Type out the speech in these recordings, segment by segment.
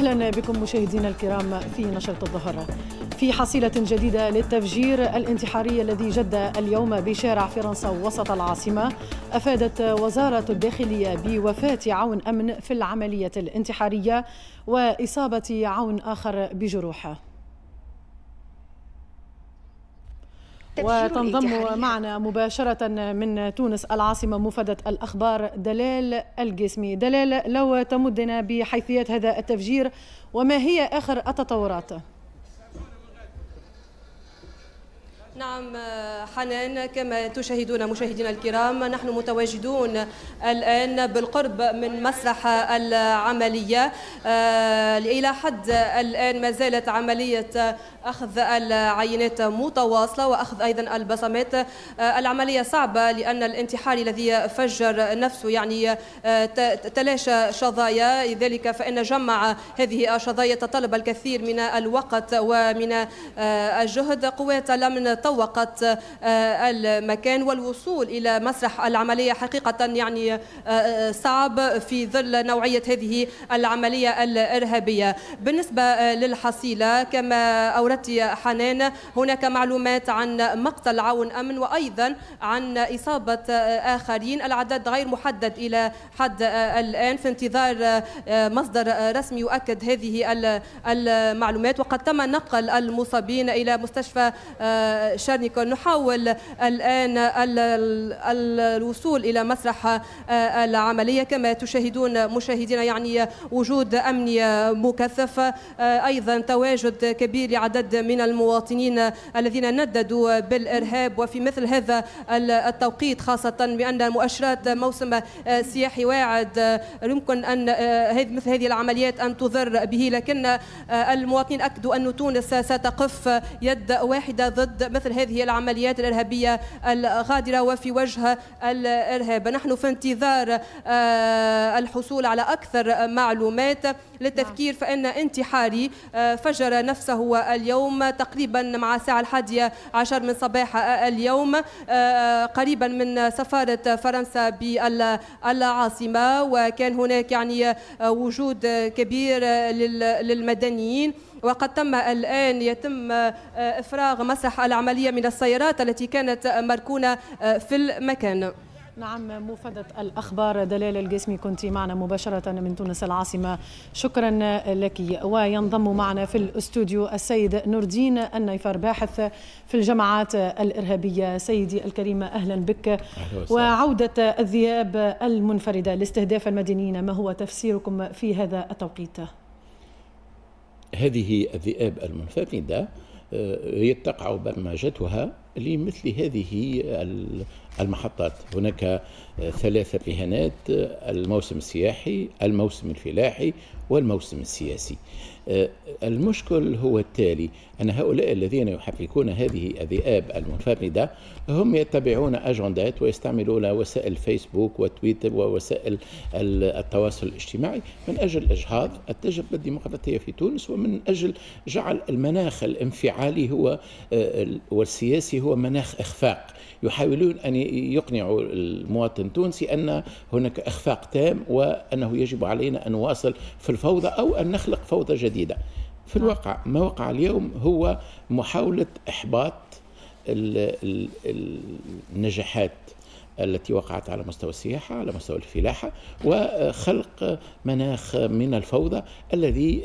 أهلا بكم مشاهدينا الكرام في نشرة الظهر في حصيلة جديدة للتفجير الانتحاري الذي جد اليوم بشارع فرنسا وسط العاصمة أفادت وزارة الداخلية بوفاة عون أمن في العملية الانتحارية وإصابة عون آخر بجروحه وتنضم معنا مباشرة من تونس العاصمة مفادة الأخبار دلال الجسمي دلال لو تمدنا بحيثيات هذا التفجير وما هي آخر التطورات؟ نعم حنان كما تشاهدون مشاهدينا الكرام نحن متواجدون الآن بالقرب من مسرح العملية آه، إلى حد الآن ما زالت عملية أخذ العينات متواصلة وأخذ أيضا البصمات آه، العملية صعبة لأن الانتحار الذي فجر نفسه يعني آه، تلاشى شظايا لذلك فإن جمع هذه الشظايا تطلب الكثير من الوقت ومن الجهد قوات الأمن تسوقت آه، المكان والوصول إلى مسرح العملية حقيقة يعني آه، آه، صعب في ظل نوعية هذه العملية الإرهابية بالنسبة للحصيلة كما أوردت حنان هناك معلومات عن مقتل عون أمن وأيضا عن إصابة آخرين العدد غير محدد إلى حد الآن في انتظار مصدر رسمي يؤكد هذه المعلومات وقد تم نقل المصابين إلى مستشفى شارنيكون نحاول الآن الوصول إلى مسرح آه، العملية كما تشاهدون مشاهدينا يعني وجود أمني مكثف آه، أيضا تواجد كبير لعدد من المواطنين الذين نددوا بالإرهاب وفي مثل هذا التوقيت خاصة بأن مؤشرات موسم آه، سياحي واعد يمكن أن مثل هذه العمليات أن تضر به لكن المواطنين أكدوا أن تونس ستقف يد واحدة ضد مثل هذه العمليات الارهابيه الغادره وفي وجه الارهاب نحن في انتظار آه، الحصول على اكثر معلومات للتذكير نعم. فان انتحاري آه، فجر نفسه اليوم تقريبا مع الساعه الحادية عشر من صباح اليوم آه، قريبا من سفاره فرنسا بالعاصمه وكان هناك يعني وجود كبير للمدنيين وقد تم الآن يتم آه، إفراغ مسح العملية من السيارات التي كانت آه، مركونة آه، في المكان نعم مفادة الأخبار دلال الجسمي كنت معنا مباشرة من تونس العاصمة شكرا لك وينضم معنا في الاستوديو السيد نور الدين النيفر باحث في الجماعات الإرهابية سيدي الكريم أهلا بك وعودة الذئاب المنفردة لاستهداف المدنيين ما هو تفسيركم في هذا التوقيت؟ هذه الذئاب المنفردة آه، يتقع برمجتها لمثل هذه المحطات هناك آه، ثلاثة رهانات آه، الموسم السياحي الموسم الفلاحي والموسم السياسي آه، المشكل هو التالي أن هؤلاء الذين يحركون هذه الذئاب المنفردة هم يتبعون أجندات ويستعملون وسائل فيسبوك وتويتر ووسائل التواصل الاجتماعي من أجل إجهاض التجربة الديمقراطية في تونس ومن أجل جعل المناخ الانفعالي هو آه، والسياسي هو مناخ إخفاق يحاولون أن يقنعوا المواطن التونسي أن هناك إخفاق تام وأنه يجب علينا أن نواصل في الفوضى أو أن نخلق فوضى جديدة جديدة في نعم. الواقع ما وقع اليوم هو محاولة إحباط النجاحات التي وقعت على مستوى السياحة على مستوى الفلاحة وخلق مناخ من الفوضى الذي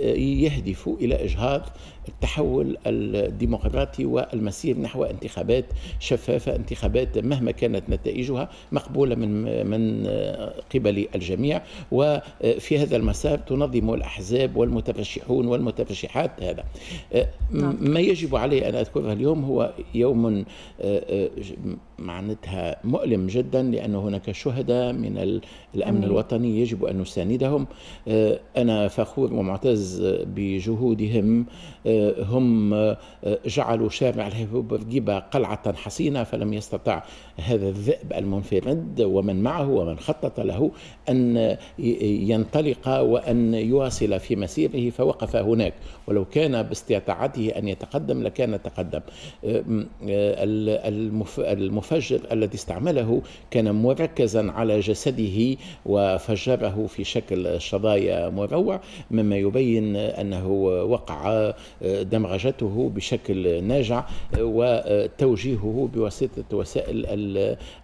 يهدف إلى إجهاض التحول الديمقراطي والمسير نحو انتخابات شفافة انتخابات مهما كانت نتائجها مقبولة من من قبل الجميع وفي هذا المسار تنظم الأحزاب والمترشحون والمترشحات هذا نعم. ما يجب علي أن أذكره اليوم هو يوم آه، آه، معناتها مؤلم جدا لأن هناك شهداء من الأمن الوطني يجب أن نساندهم آه، أنا فخور ومعتز بجهودهم آه، هم آه، جعلوا شارع الهيبوبرجيبا قلعة حصينة فلم يستطع هذا الذئب المنفرد ومن معه ومن خطط له أن ينطلق وأن يواصل في مسيره فوقف هناك ولو كان باستطاعته أن يتقدم لكان تقدم المفجر الذي استعمله كان مركزا على جسده وفجره في شكل شظايا مروع مما يبين أنه وقع دمغجته بشكل ناجع وتوجيهه بواسطة وسائل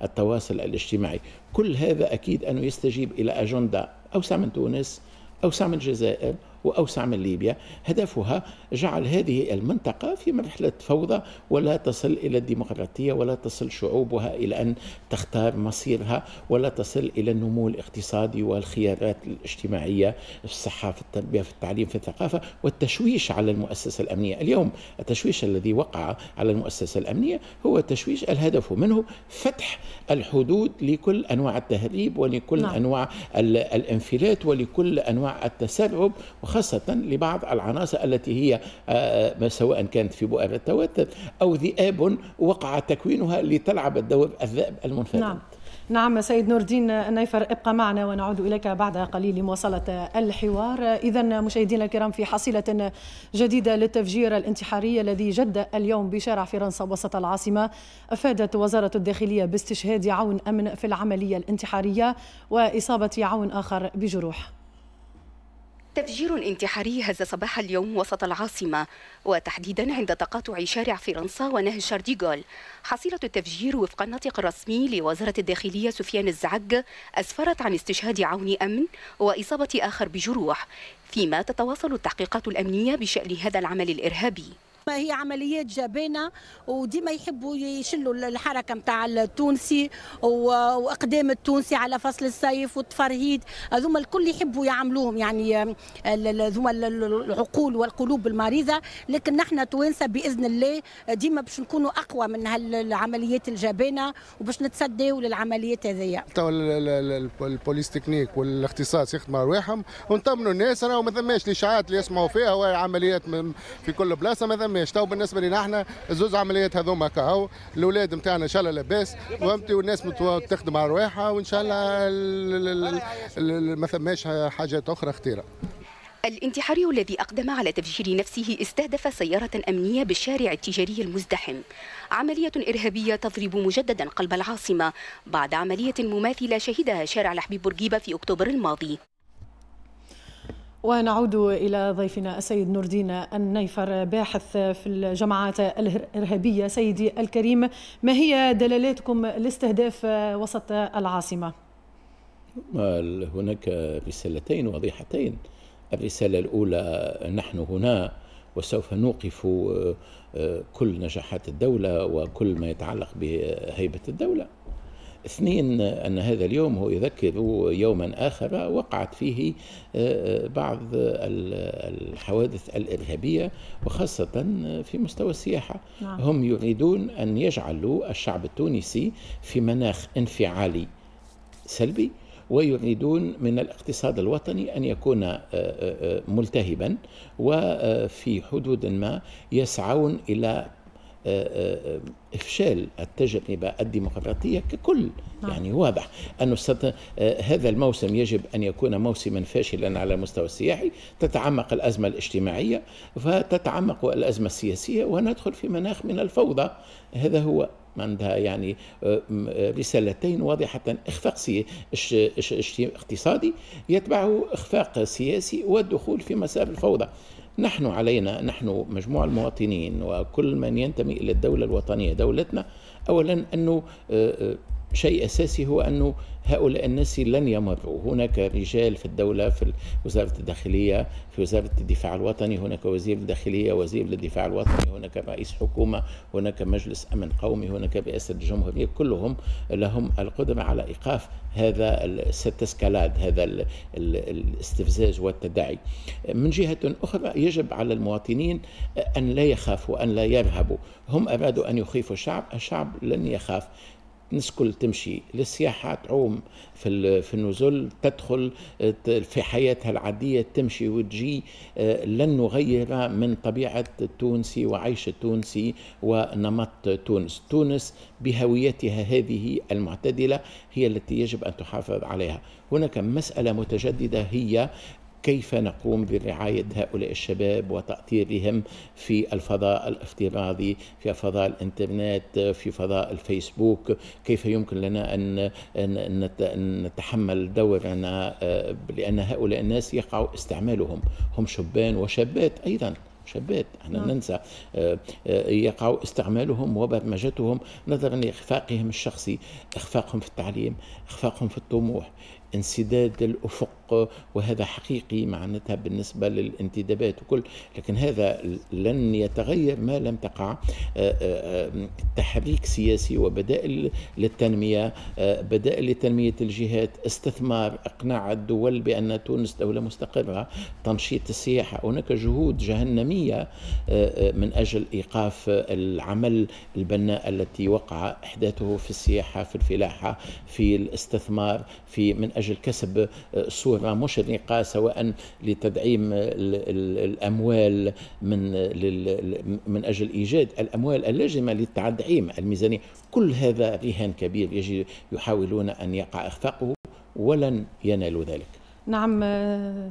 التواصل الاجتماعي كل هذا أكيد أنه يستجيب إلى أجندة أوسع من تونس أوسع من الجزائر وأوسع من ليبيا هدفها جعل هذه المنطقة في مرحلة فوضى ولا تصل إلى الديمقراطية ولا تصل شعوبها إلى أن تختار مصيرها ولا تصل إلى النمو الاقتصادي والخيارات الاجتماعية في الصحة في التربية في التعليم في الثقافة والتشويش على المؤسسة الأمنية اليوم التشويش الذي وقع على المؤسسة الأمنية هو تشويش الهدف منه فتح الحدود لكل أنواع التهريب ولكل نعم. أنواع الانفلات ولكل أنواع التسرب خاصة لبعض العناصر التي هي آه، آه، سواء كانت في بؤر التوتر أو ذئاب وقع تكوينها لتلعب الدور الذئب المنفرد نعم. نعم سيد نور الدين النيفر ابقى معنا ونعود اليك بعد قليل لمواصله الحوار اذا مشاهدينا الكرام في حصيله جديده للتفجير الانتحاري الذي جد اليوم بشارع فرنسا وسط العاصمه افادت وزاره الداخليه باستشهاد عون امن في العمليه الانتحاريه واصابه عون اخر بجروح تفجير انتحاري هز صباح اليوم وسط العاصمة وتحديدا عند تقاطع شارع فرنسا ونهج شارديغول حصيلة التفجير وفق الناطق الرسمي لوزارة الداخلية سفيان الزعج أسفرت عن استشهاد عون أمن وإصابة آخر بجروح فيما تتواصل التحقيقات الأمنية بشأن هذا العمل الإرهابي هي عمليات جبانه وديما يحبوا يشلوا الحركه نتاع التونسي واقدام التونسي على فصل الصيف والتفرهيد هذوما الكل يحبوا يعملوهم يعني هذوما العقول والقلوب المريضه لكن نحن توانسه باذن الله ديما باش نكونوا اقوى من هالعمليات الجبانه وباش نتصداو للعمليات هذيا. توا البوليس تكنيك والاختصاص يخدموا ارواحهم ونطمنوا الناس راهو ما ثماش الاشاعات اللي يسمعوا فيها وعمليات في كل بلاصه ما فماش تو بالنسبه لنا احنا زوز عمليات هذوما كهو الاولاد نتاعنا ان شاء الله لاباس فهمتي والناس تخدم على رواحها وان شاء الله ما ثماش حاجات اخرى خطيره الانتحاري الذي أقدم على تفجير نفسه استهدف سيارة أمنية بالشارع التجاري المزدحم عملية إرهابية تضرب مجددا قلب العاصمة بعد عملية مماثلة شهدها شارع لحبيب بورقيبة في أكتوبر الماضي ونعود إلى ضيفنا السيد نور الدين النيفر باحث في الجماعات الإرهابية سيدي الكريم ما هي دلالاتكم لاستهداف وسط العاصمة؟ هناك رسالتين واضحتين الرسالة الأولى نحن هنا وسوف نوقف آه، آه، كل نجاحات الدولة وكل ما يتعلق بهيبة الدولة اثنين أن هذا اليوم هو يذكر يوما آخر وقعت فيه آه، بعض الحوادث الإرهابية وخاصة في مستوى السياحة نعم. هم يريدون أن يجعلوا الشعب التونسي في مناخ انفعالي سلبي ويريدون من الاقتصاد الوطني ان يكون آه، آه، ملتهبا وفي حدود ما يسعون الى آه، آه، آه، افشال التجربه الديمقراطيه ككل نعم. يعني واضح انه هذا الموسم يجب ان يكون موسما فاشلا على المستوى السياحي تتعمق الازمه الاجتماعيه فتتعمق الازمه السياسيه وندخل في مناخ من الفوضى هذا هو عندها يعني رسالتين واضحتين اخفاق اقتصادي يتبعه اخفاق سياسي والدخول في مسار الفوضى نحن علينا نحن مجموعة المواطنين وكل من ينتمي إلى الدولة الوطنية دولتنا أولا أنه آه، آه، شيء أساسي هو أنه هؤلاء الناس لن يمروا هناك رجال في الدولة في وزارة الداخلية في وزارة الدفاع الوطني هناك وزير الداخلية وزير للدفاع الوطني هناك رئيس حكومة هناك مجلس أمن قومي هناك رئاسة الجمهورية كلهم لهم القدرة على إيقاف هذا الستسكالاد هذا الاستفزاز والتداعي من جهة أخرى يجب على المواطنين أن لا يخافوا أن لا يرهبوا هم أرادوا أن يخيفوا الشعب الشعب لن يخاف الناس تمشي للسياحة تعوم في في النزل تدخل في حياتها العادية تمشي وتجي آه، لن نغير من طبيعة التونسي وعيش التونسي ونمط تونس تونس بهويتها هذه المعتدلة هي التي يجب أن تحافظ عليها هناك مسألة متجددة هي كيف نقوم برعاية هؤلاء الشباب وتأطيرهم في الفضاء الافتراضي في فضاء الانترنت في فضاء الفيسبوك كيف يمكن لنا أن نتحمل دورنا آه، لأن هؤلاء الناس يقع استعمالهم هم شبان وشابات أيضا شابات احنا نعم. ننسى آه، آه، يقع استعمالهم وبرمجتهم نظرا لاخفاقهم الشخصي اخفاقهم في التعليم اخفاقهم في الطموح انسداد الافق وهذا حقيقي معناتها بالنسبة للانتدابات وكل لكن هذا لن يتغير ما لم تقع آه، آه، آه، تحريك سياسي وبدائل للتنمية بدائل لتنمية الجهات استثمار إقناع الدول بأن تونس دولة مستقرة تنشيط السياحة هناك جهود جهنمية من أجل إيقاف العمل البناء التي وقع إحداثه في السياحة في الفلاحة في الاستثمار في من أجل كسب صورة تبقى مشرقة سواء لتدعيم الأموال من من أجل إيجاد الأموال اللازمة لتدعيم الميزانية كل هذا رهان كبير يجب يحاولون أن يقع إخفاقه ولن ينالوا ذلك نعم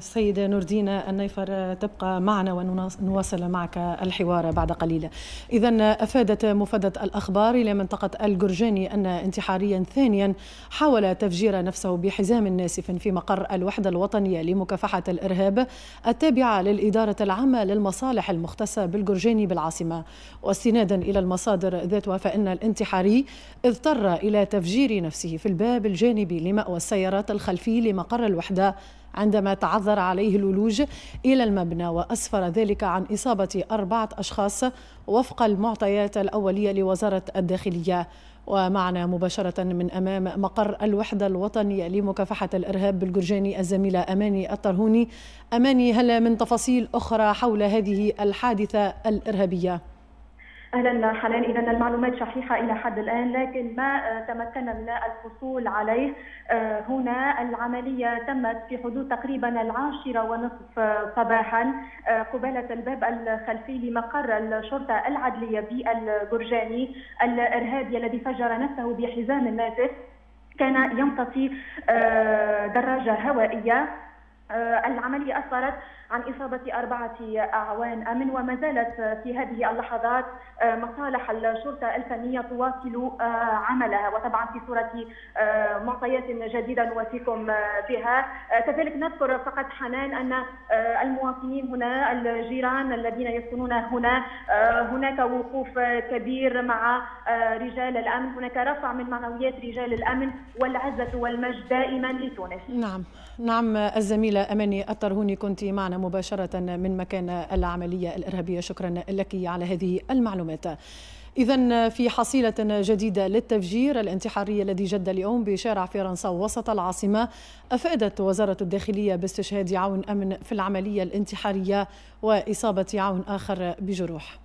سيدة نوردينا النيفر تبقى معنا ونواصل معك الحوار بعد قليل إذا أفادت مفادة الأخبار إلى منطقة الجرجاني أن انتحاريا ثانيا حاول تفجير نفسه بحزام ناسف في مقر الوحدة الوطنية لمكافحة الإرهاب التابعة للإدارة العامة للمصالح المختصة بالجرجاني بالعاصمة واستنادا إلى المصادر ذاتها فإن الانتحاري اضطر إلى تفجير نفسه في الباب الجانبي لمأوى السيارات الخلفي لمقر الوحدة عندما تعذر عليه الولوج إلى المبنى وأسفر ذلك عن إصابة أربعة أشخاص وفق المعطيات الأولية لوزارة الداخلية ومعنا مباشرة من أمام مقر الوحدة الوطنية لمكافحة الإرهاب بالجرجاني الزميلة أماني الطرهوني أماني هلا من تفاصيل أخرى حول هذه الحادثة الإرهابية اهلا حنان اذا المعلومات شحيحه الى حد الان لكن ما آه، تمكنا من الحصول عليه آه، هنا العمليه تمت في حدود تقريبا العاشره ونصف آه، صباحا قباله الباب الخلفي لمقر الشرطه العدليه بالجرجاني الارهابي الذي فجر نفسه بحزام ناسف كان يمتطي دراجه هوائيه العملية أثرت عن إصابة أربعة أعوان أمن وما زالت في هذه اللحظات آه، مصالح الشرطة الفنية تواصل آه، عملها وطبعا في صورة آه، معطيات جديدة نوافيكم بها كذلك نذكر فقط حنان أن المواطنين هنا الجيران الذين يسكنون هنا هناك وقوف كبير مع رجال الأمن هناك رفع من معنويات رجال الأمن والعزة والمجد دائما لتونس نعم نعم الزميلة أماني الطرهوني كنت معنا مباشرة من مكان العملية الإرهابية شكرا لك على هذه المعلومات إذا في حصيلة جديدة للتفجير الانتحاري الذي جد اليوم بشارع فرنسا وسط العاصمة أفادت وزارة الداخلية باستشهاد عون أمن في العملية الانتحارية وإصابة عون آخر بجروح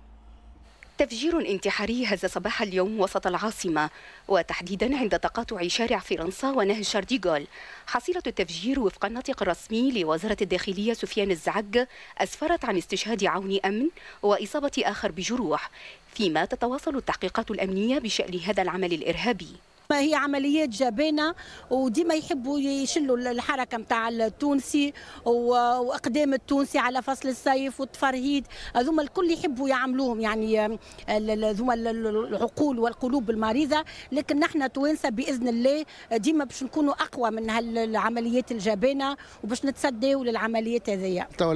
تفجير انتحاري هز صباح اليوم وسط العاصمة وتحديدا عند تقاطع شارع فرنسا ونهج شارديغول حصيلة التفجير وفق الناطق الرسمي لوزارة الداخلية سفيان الزعج أسفرت عن استشهاد عون أمن وإصابة آخر بجروح فيما تتواصل التحقيقات الأمنية بشأن هذا العمل الإرهابي ما هي عمليات جبانه وديما يحبوا يشلوا الحركه نتاع التونسي واقدام التونسي على فصل الصيف والتفرهيد هذوما الكل يحبوا يعملوهم يعني هذوما العقول والقلوب المريضه لكن نحن توانسه باذن الله ديما باش نكونوا اقوى من هالعمليات الجبانه وباش نتصداو للعمليات هذيا. توا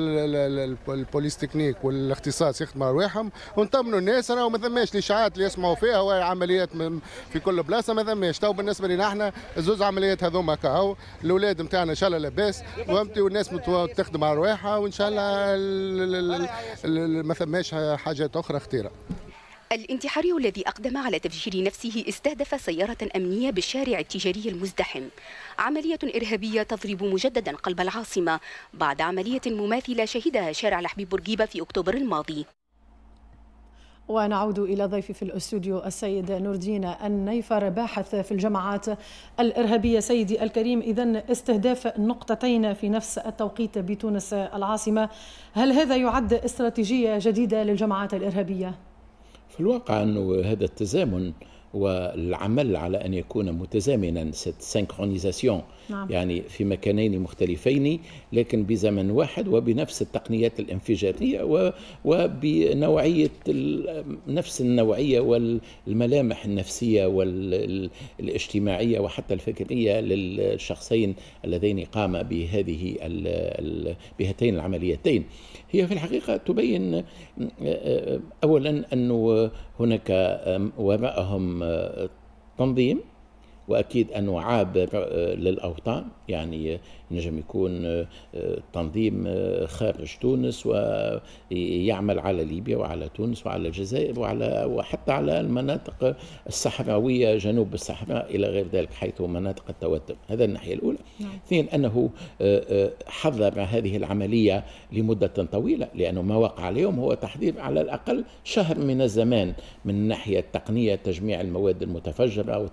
البوليس تكنيك والاختصاص يخدموا ارواحهم ونطمنوا الناس راهو ما ثماش الاشاعات اللي يسمعوا فيها وعمليات في كل بلاصه ما فماش تو بالنسبه لنا احنا زوز عمليات هذوما كاهو الاولاد نتاعنا ان شاء الله لاباس فهمتي والناس تخدم على رواحها وان شاء الله ما ثماش حاجات اخرى خطيره الانتحاري الذي أقدم على تفجير نفسه استهدف سيارة أمنية بالشارع التجاري المزدحم عملية إرهابية تضرب مجددا قلب العاصمة بعد عملية مماثلة شهدها شارع لحبيب بورقيبة في أكتوبر الماضي ونعود إلى ضيفي في الأستوديو السيد نوردين النيفر باحث في الجماعات الإرهابية سيدي الكريم إذا استهداف نقطتين في نفس التوقيت بتونس العاصمة هل هذا يعد استراتيجية جديدة للجماعات الإرهابية؟ في الواقع أنه هذا التزامن والعمل على أن يكون متزامنا سينكرونيزاسيون نعم. يعني في مكانين مختلفين لكن بزمن واحد وبنفس التقنيات الانفجارية وبنوعية نفس النوعية والملامح النفسية والاجتماعية وحتى الفكرية للشخصين اللذين قاما بهذه بهاتين العمليتين هي في الحقيقة تبين آه، آه، أولا أنه هناك وراءهم تنظيم واكيد انه عابر آه، للاوطان يعني نجم يكون آه، آه، تنظيم خارج تونس ويعمل على ليبيا وعلى تونس وعلى الجزائر وعلى وحتى على المناطق الصحراويه جنوب الصحراء الى غير ذلك حيث مناطق التوتر هذا الناحيه الاولى نعم. اثنين انه حذر هذه العمليه لمده طويله لانه ما وقع اليوم هو تحذير على الاقل شهر من الزمان من الناحيه التقنيه تجميع المواد المتفجره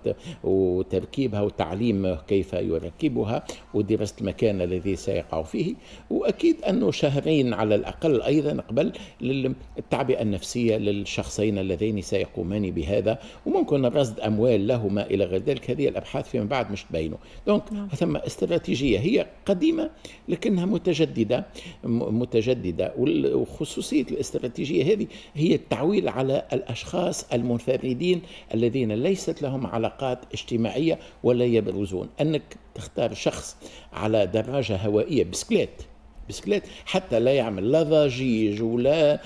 وتركيبها وتعليم كيف يركبها ودراسة المكان الذي سيقع فيه وأكيد أنه شهرين على الأقل أيضا قبل للتعبئة النفسية للشخصين اللذين سيقومان بهذا وممكن رصد أموال لهما إلى غير ذلك هذه الأبحاث فيما بعد مش تبينه دونك نعم. ثم استراتيجية هي قديمة لكنها متجددة متجددة وخصوصية الاستراتيجية هذه هي التعويل على الأشخاص المنفردين الذين ليست لهم علاقات اجتماعية صحيه ولا يبرزون انك تختار شخص على دراجه هوائيه بسكليت بسكليت حتى لا يعمل لا ضجيج ولا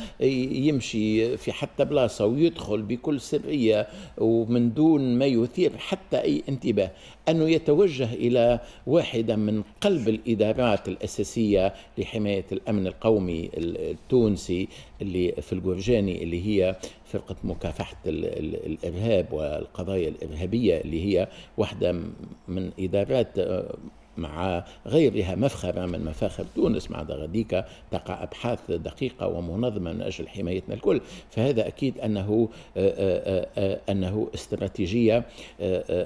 يمشي في حتى بلاصة ويدخل بكل سرية ومن دون ما يثير حتى أي انتباه أنه يتوجه إلى واحدة من قلب الإدارات الأساسية لحماية الأمن القومي التونسي اللي في الجرجاني اللي هي فرقة مكافحة الإرهاب والقضايا الإرهابية اللي هي واحدة من إدارات مع غيرها مفخرة من مفاخر تونس مع دغديكا تقع أبحاث دقيقة ومنظمة من أجل حمايتنا الكل فهذا أكيد أنه آه، آه، آه، أنه استراتيجية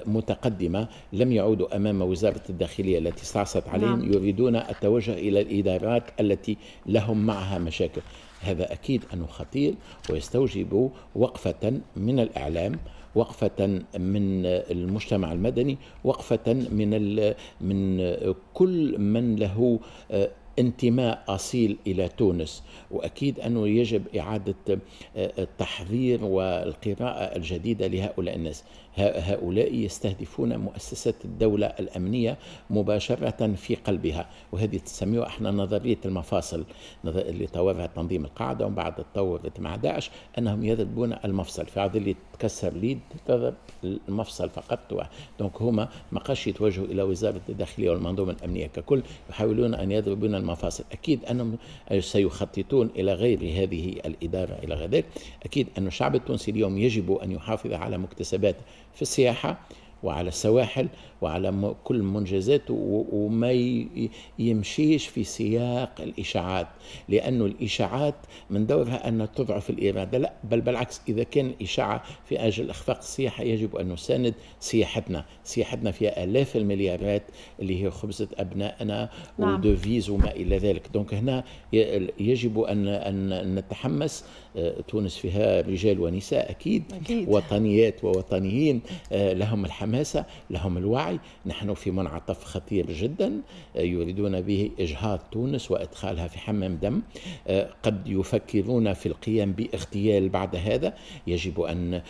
متقدمة لم يعودوا أمام وزارة الداخلية التي استعصت عليهم نعم. يريدون التوجه إلى الإدارات التي لهم معها مشاكل هذا أكيد أنه خطير ويستوجب وقفة من الإعلام وقفة من المجتمع المدني وقفة من من كل من له انتماء اصيل الى تونس واكيد انه يجب اعاده التحضير والقراءه الجديده لهؤلاء الناس هؤلاء يستهدفون مؤسسه الدوله الامنيه مباشره في قلبها وهذه تسميها احنا نظريه المفاصل اللي طورها تنظيم القاعده ومن بعد تطورت مع داعش انهم يضربون المفصل في عضله تكسر ليد تذهب المفصل فقط دونك هما ما قاش يتوجهوا الى وزاره الداخليه والمنظومه الامنيه ككل يحاولون ان يضربون المفاصل اكيد انهم سيخططون الى غير هذه الاداره الى غير ذلك اكيد ان الشعب التونسي اليوم يجب ان يحافظ على مكتسبات في السياحه وعلى السواحل وعلى كل منجزاته وما يمشيش في سياق الإشاعات لأنه الإشاعات من دورها أن تضعف الإرادة لا بل بالعكس إذا كان الإشاعة في أجل إخفاق السياحة يجب أن نساند سياحتنا سياحتنا فيها آلاف المليارات اللي هي خبزة أبنائنا نعم. ودوفيز وما إلى ذلك دونك هنا يجب أن أن نتحمس آه، تونس فيها رجال ونساء أكيد, أكيد. وطنيات ووطنيين آه، لهم الحماسة لهم الوعي الدفاعي نحن في منعطف خطير جدا آه، يريدون به إجهاض تونس وإدخالها في حمام دم آه، قد يفكرون في القيام باغتيال بعد هذا يجب أن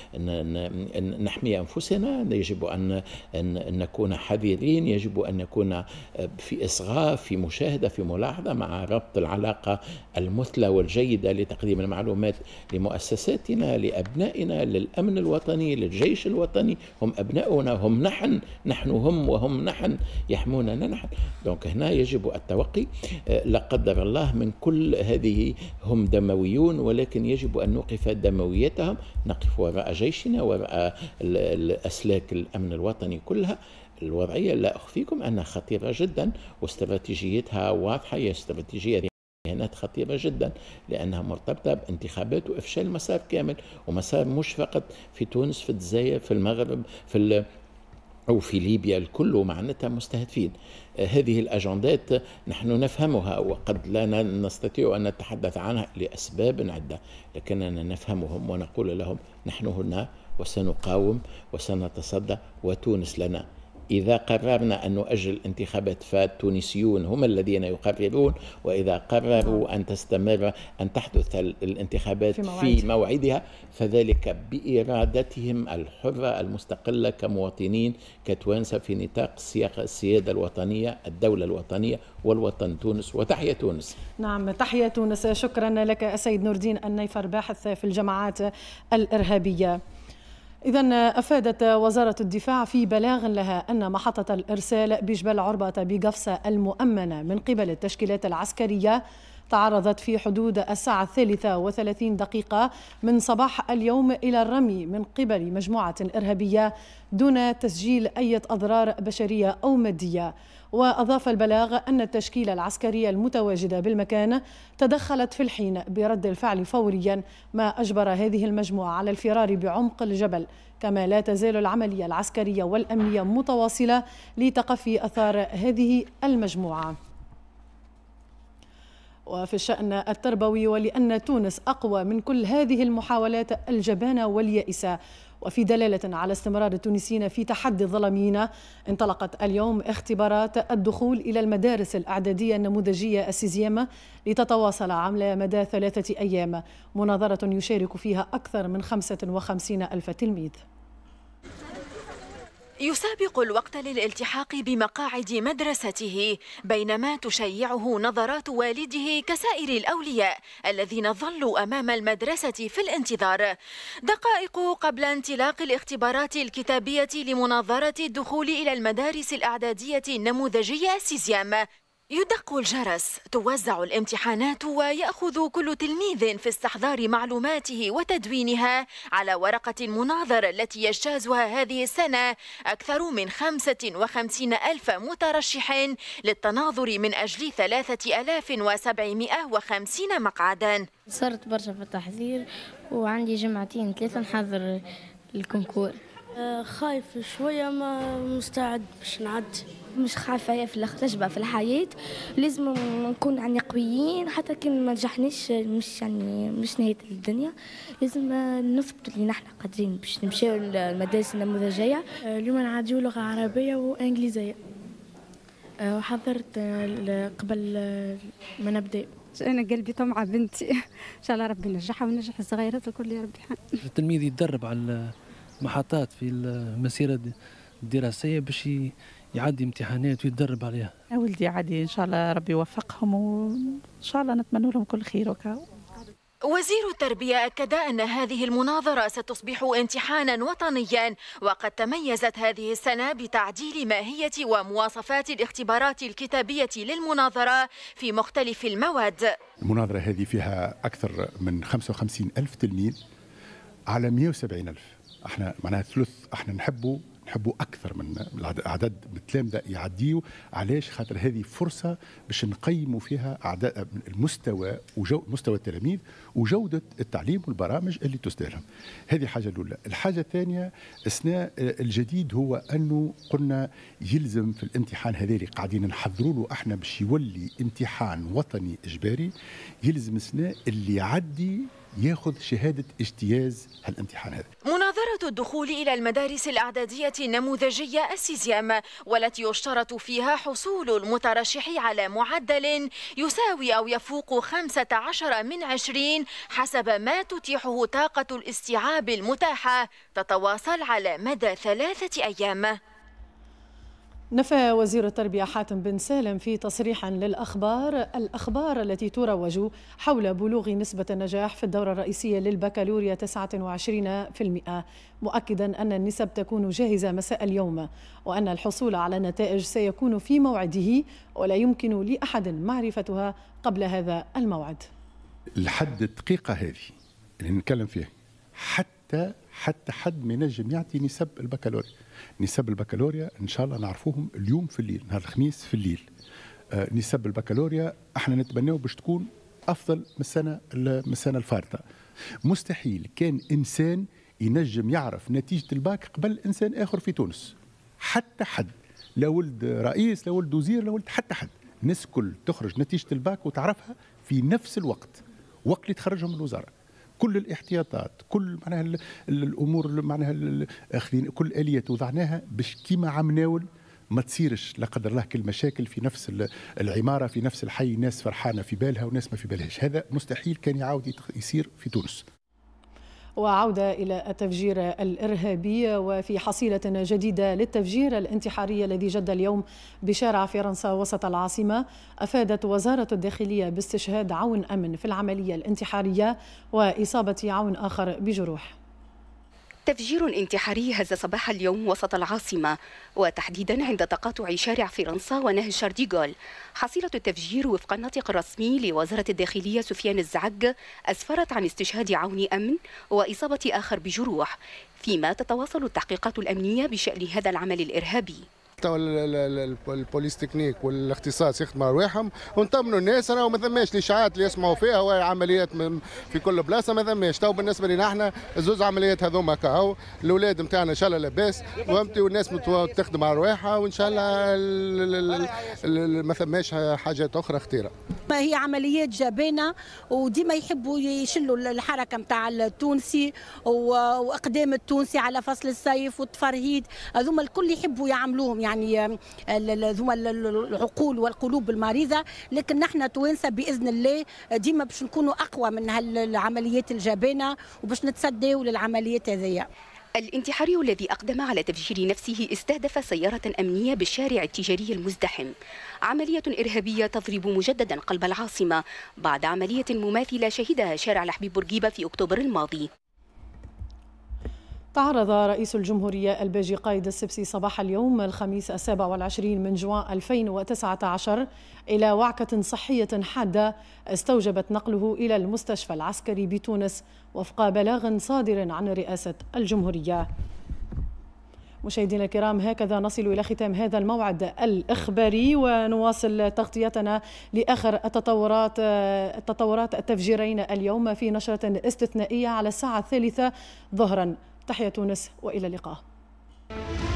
نحمي أنفسنا يجب أن نكون حذرين يجب أن نكون آه، في إصغاء في مشاهدة في ملاحظة مع ربط العلاقة المثلى والجيدة لتقديم المعلومات لمؤسساتنا لأبنائنا للأمن الوطني للجيش الوطني هم أبناؤنا هم نحن نحن نحن هم وهم نحن يحموننا نحن دونك هنا يجب التوقي آه، لا قدر الله من كل هذه هم دمويون ولكن يجب أن نوقف دمويتهم نقف وراء جيشنا وراء أسلاك الأمن الوطني كلها الوضعية لا أخفيكم أنها خطيرة جدا واستراتيجيتها واضحة هي استراتيجية كانت خطيرة جدا لأنها مرتبطة بانتخابات وإفشال مسار كامل ومسار مش فقط في تونس في الجزائر في المغرب في أو في ليبيا الكل معناتها مستهدفين آه، هذه الأجندات نحن نفهمها وقد لا نستطيع أن نتحدث عنها لأسباب عدة لكننا نفهمهم ونقول لهم نحن هنا وسنقاوم وسنتصدى وتونس لنا إذا قررنا أن نؤجل انتخابات فالتونسيون هم الذين يقررون وإذا قرروا أن تستمر أن تحدث الانتخابات في, موعد. في موعدها فذلك بإرادتهم الحرة المستقلة كمواطنين كتوانسة في نطاق سياق السيادة الوطنية الدولة الوطنية والوطن تونس وتحيا تونس نعم تحيا تونس شكرا لك السيد نور الدين النيفر باحث في الجماعات الإرهابية إذا أفادت وزارة الدفاع في بلاغ لها أن محطة الإرسال بجبل عربة بقفصة المؤمنة من قبل التشكيلات العسكرية تعرضت في حدود الساعة الثالثة وثلاثين دقيقة من صباح اليوم إلى الرمي من قبل مجموعة إرهابية دون تسجيل أي أضرار بشرية أو مادية وأضاف البلاغ أن التشكيلة العسكرية المتواجدة بالمكان تدخلت في الحين برد الفعل فوريا ما أجبر هذه المجموعة على الفرار بعمق الجبل كما لا تزال العملية العسكرية والأمنية متواصلة لتقفي أثار هذه المجموعة وفي الشأن التربوي ولأن تونس أقوى من كل هذه المحاولات الجبانة واليائسة وفي دلالة على استمرار التونسيين في تحدي الظلميين انطلقت اليوم اختبارات الدخول إلى المدارس الأعدادية النموذجية السيزيامة لتتواصل عمل مدى ثلاثة أيام مناظرة يشارك فيها أكثر من 55 ألف تلميذ يسابق الوقت للالتحاق بمقاعد مدرسته بينما تشيعه نظرات والده كسائر الأولياء الذين ظلوا أمام المدرسة في الانتظار دقائق قبل انطلاق الاختبارات الكتابية لمناظرة الدخول إلى المدارس الأعدادية النموذجية سيزيام يدق الجرس توزع الامتحانات ويأخذ كل تلميذ في استحضار معلوماته وتدوينها على ورقة المناظرة التي يجتازها هذه السنة أكثر من 55 ألف مترشح للتناظر من أجل 3750 مقعدا صرت برشا في التحضير وعندي جمعتين ثلاثة نحضر الكونكور أه، خايف شوية ما مستعد باش نعدي مش خايفه في الخشبه في الحياه لازم نكون يعني قويين حتى كي ما نجحناش مش يعني مش نهايه الدنيا لازم نثبت اللي نحن قادرين باش نمشيو للمدارس النموذجيه اليوم نعديو لغه عربيه وانجليزيه أه، وحضرت قبل ما نبدا انا قلبي طمعه بنتي ان شاء الله ربي ينجحها وينجح الصغيرات الكل يا ربي التلميذ يتدرب على المحطات في المسيره الدراسيه باش يعدي امتحانات ويتدرب عليها يا ولدي عادي ان شاء الله ربي يوفقهم وان شاء الله نتمنى لهم كل خير وكاو وزير التربية أكد أن هذه المناظرة ستصبح امتحانا وطنيا وقد تميزت هذه السنة بتعديل ماهية ومواصفات الاختبارات الكتابية للمناظرة في مختلف المواد المناظرة هذه فيها أكثر من 55 ألف تلميذ على 170 ألف احنا معناها ثلث احنا نحبوا نحبوا اكثر من العدد ده يعديوا علاش خاطر هذه فرصه باش نقيموا فيها اعداد المستوى وجو مستوى التلاميذ وجوده التعليم والبرامج اللي تستهلهم هذه حاجه الاولى الحاجه الثانيه اثناء الجديد هو انه قلنا يلزم في الامتحان هذا اللي قاعدين نحضروا له احنا باش يولي امتحان وطني اجباري يلزم اثناء اللي يعدي ياخذ شهادة اجتياز هالامتحان هذا مناظرة الدخول إلى المدارس الإعدادية النموذجية السيزيام والتي يشترط فيها حصول المترشح على معدل يساوي أو يفوق 15 من 20 حسب ما تتيحه طاقة الاستيعاب المتاحة تتواصل على مدى ثلاثة أيام نفى وزير التربية حاتم بن سالم في تصريح للأخبار الأخبار التي تروج حول بلوغ نسبة النجاح في الدورة الرئيسية للبكالوريا 29% مؤكدا أن النسب تكون جاهزة مساء اليوم وأن الحصول على نتائج سيكون في موعده ولا يمكن لأحد معرفتها قبل هذا الموعد لحد الدقيقة هذه اللي نتكلم فيها حتى حتى حتى حد ما ينجم يعطي نسب البكالوريا نسب البكالوريا ان شاء الله نعرفوهم اليوم في الليل نهار الخميس في الليل آه، نسب البكالوريا احنا نتبناو باش تكون افضل من السنه من السنه الفارطه مستحيل كان انسان ينجم يعرف نتيجه الباك قبل انسان اخر في تونس حتى حد لا ولد رئيس لا ولد وزير لا ولد حتى حد الناس الكل تخرج نتيجه الباك وتعرفها في نفس الوقت وقت اللي تخرجهم من الوزاره كل الاحتياطات كل معناها الامور معناها اخذين كل اليه وضعناها باش كيما عمناول ما تصيرش لا قدر الله كل مشاكل في نفس العماره في نفس الحي ناس فرحانه في بالها وناس ما في بالهاش هذا مستحيل كان يعاود يصير في تونس وعودة إلى التفجير الإرهابي وفي حصيلة جديدة للتفجير الانتحاري الذي جد اليوم بشارع فرنسا وسط العاصمة أفادت وزارة الداخلية باستشهاد عون أمن في العملية الانتحارية وإصابة عون آخر بجروح تفجير انتحاري هز صباح اليوم وسط العاصمة وتحديدا عند تقاطع شارع فرنسا ونهج شارديغول حصيلة التفجير وفق الناطق الرسمي لوزارة الداخلية سفيان الزعج أسفرت عن استشهاد عون أمن وإصابة آخر بجروح فيما تتواصل التحقيقات الأمنية بشأن هذا العمل الإرهابي تو البوليس تكنيك والاختصاص يخدموا ارواحهم ونطمنوا الناس راهو ما ثماش الاشاعات اللي يسمعوا فيها والعمليات في كل بلاصه ما ثماش تو بالنسبه لنا احنا الزوز عمليات هذوما كاهو الاولاد نتاعنا ان شاء الله لاباس فهمتي والناس تخدم على رواحها وان شاء الله ما ثماش حاجات اخرى خطيره ما هي عمليات جبانه وديما يحبوا يشلوا الحركه نتاع التونسي واقدام التونسي على فصل الصيف والتفرهيد هذوما الكل يحبوا يعملوهم يعني ذوما العقول والقلوب المريضه لكن نحن توانسه باذن الله ديما باش نكونوا اقوى من هالعمليات الجبانه وباش نتصدوا للعمليات هذيا الانتحاري الذي أقدم على تفجير نفسه استهدف سيارة أمنية بالشارع التجاري المزدحم عملية إرهابية تضرب مجددا قلب العاصمة بعد عملية مماثلة شهدها شارع الحبيب بورقيبة في أكتوبر الماضي تعرض رئيس الجمهورية الباجي قايد السبسي صباح اليوم الخميس السابع والعشرين من جوان 2019 إلى وعكة صحية حادة استوجبت نقله إلى المستشفى العسكري بتونس وفق بلاغ صادر عن رئاسة الجمهورية مشاهدينا الكرام هكذا نصل إلى ختام هذا الموعد الإخباري ونواصل تغطيتنا لآخر التطورات التطورات التفجيرين اليوم في نشرة استثنائية على الساعة الثالثة ظهرا تحية تونس وإلى اللقاء